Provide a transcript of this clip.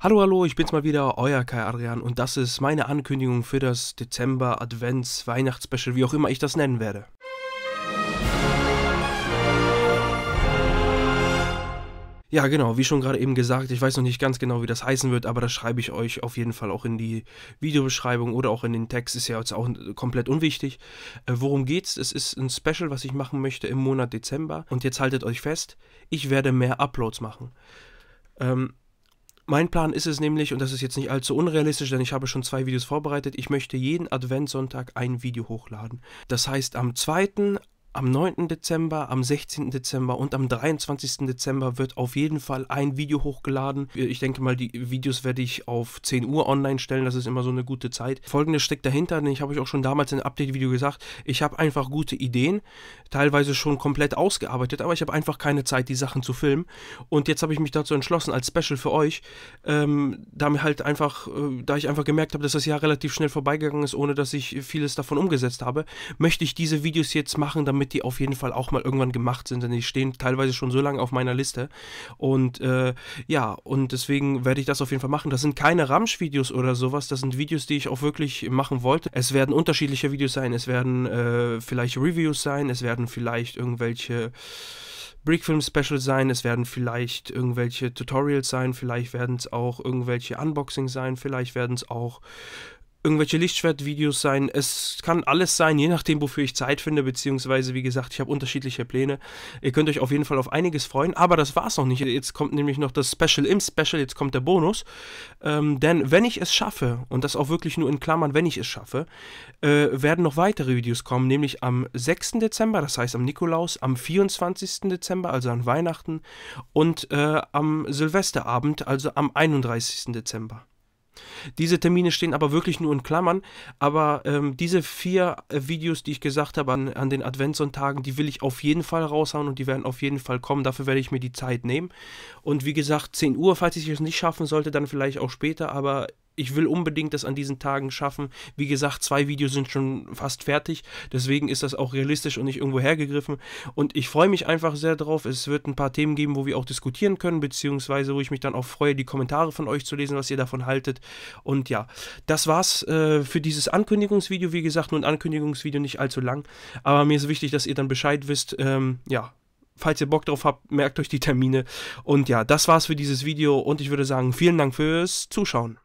Hallo, hallo, ich bin's mal wieder, euer Kai Adrian und das ist meine Ankündigung für das Dezember Advents Weihnachtsspecial, wie auch immer ich das nennen werde. Ja, genau, wie schon gerade eben gesagt, ich weiß noch nicht ganz genau, wie das heißen wird, aber das schreibe ich euch auf jeden Fall auch in die Videobeschreibung oder auch in den Text, ist ja jetzt auch komplett unwichtig. Äh, worum geht's? Es ist ein Special, was ich machen möchte im Monat Dezember und jetzt haltet euch fest, ich werde mehr Uploads machen. Ähm, mein Plan ist es nämlich, und das ist jetzt nicht allzu unrealistisch, denn ich habe schon zwei Videos vorbereitet, ich möchte jeden Adventssonntag ein Video hochladen. Das heißt, am 2., am 9. Dezember, am 16. Dezember und am 23. Dezember wird auf jeden Fall ein Video hochgeladen. Ich denke mal, die Videos werde ich auf 10 Uhr online stellen. Das ist immer so eine gute Zeit. Folgendes steckt dahinter, denn ich habe euch auch schon damals in einem Update-Video gesagt. Ich habe einfach gute Ideen, teilweise schon komplett ausgearbeitet, aber ich habe einfach keine Zeit, die Sachen zu filmen. Und jetzt habe ich mich dazu entschlossen, als Special für euch, ähm, da halt einfach, äh, da ich einfach gemerkt habe, dass das Jahr relativ schnell vorbeigegangen ist, ohne dass ich vieles davon umgesetzt habe, möchte ich diese Videos jetzt machen, damit damit die auf jeden Fall auch mal irgendwann gemacht sind, denn die stehen teilweise schon so lange auf meiner Liste. Und äh, ja, und deswegen werde ich das auf jeden Fall machen. Das sind keine Ramsch-Videos oder sowas, das sind Videos, die ich auch wirklich machen wollte. Es werden unterschiedliche Videos sein, es werden äh, vielleicht Reviews sein, es werden vielleicht irgendwelche... Brickfilm-Special sein, es werden vielleicht irgendwelche Tutorials sein, vielleicht werden es auch irgendwelche Unboxings sein, vielleicht werden es auch irgendwelche Lichtschwertvideos sein. Es kann alles sein, je nachdem, wofür ich Zeit finde, beziehungsweise wie gesagt, ich habe unterschiedliche Pläne. Ihr könnt euch auf jeden Fall auf einiges freuen, aber das war's noch nicht. Jetzt kommt nämlich noch das Special im Special, jetzt kommt der Bonus. Ähm, denn wenn ich es schaffe, und das auch wirklich nur in Klammern, wenn ich es schaffe, äh, werden noch weitere Videos kommen, nämlich am 6. Dezember, das heißt am Nikolaus, am 24. Dezember, also an Weihnachten, und äh, am Silvesterabend, also am 31. Dezember. Diese Termine stehen aber wirklich nur in Klammern. Aber ähm, diese vier äh, Videos, die ich gesagt habe an, an den Adventssonntagen, die will ich auf jeden Fall raushauen und die werden auf jeden Fall kommen. Dafür werde ich mir die Zeit nehmen. Und wie gesagt, 10 Uhr, falls ich es nicht schaffen sollte, dann vielleicht auch später. Aber ich will unbedingt das an diesen Tagen schaffen. Wie gesagt, zwei Videos sind schon fast fertig, deswegen ist das auch realistisch und nicht irgendwo hergegriffen. Und ich freue mich einfach sehr drauf. Es wird ein paar Themen geben, wo wir auch diskutieren können, beziehungsweise wo ich mich dann auch freue, die Kommentare von euch zu lesen, was ihr davon haltet. Und ja, das war's äh, für dieses Ankündigungsvideo. Wie gesagt, nur ein Ankündigungsvideo, nicht allzu lang. Aber mir ist wichtig, dass ihr dann Bescheid wisst. Ähm, ja, falls ihr Bock drauf habt, merkt euch die Termine. Und ja, das war's für dieses Video und ich würde sagen, vielen Dank fürs Zuschauen.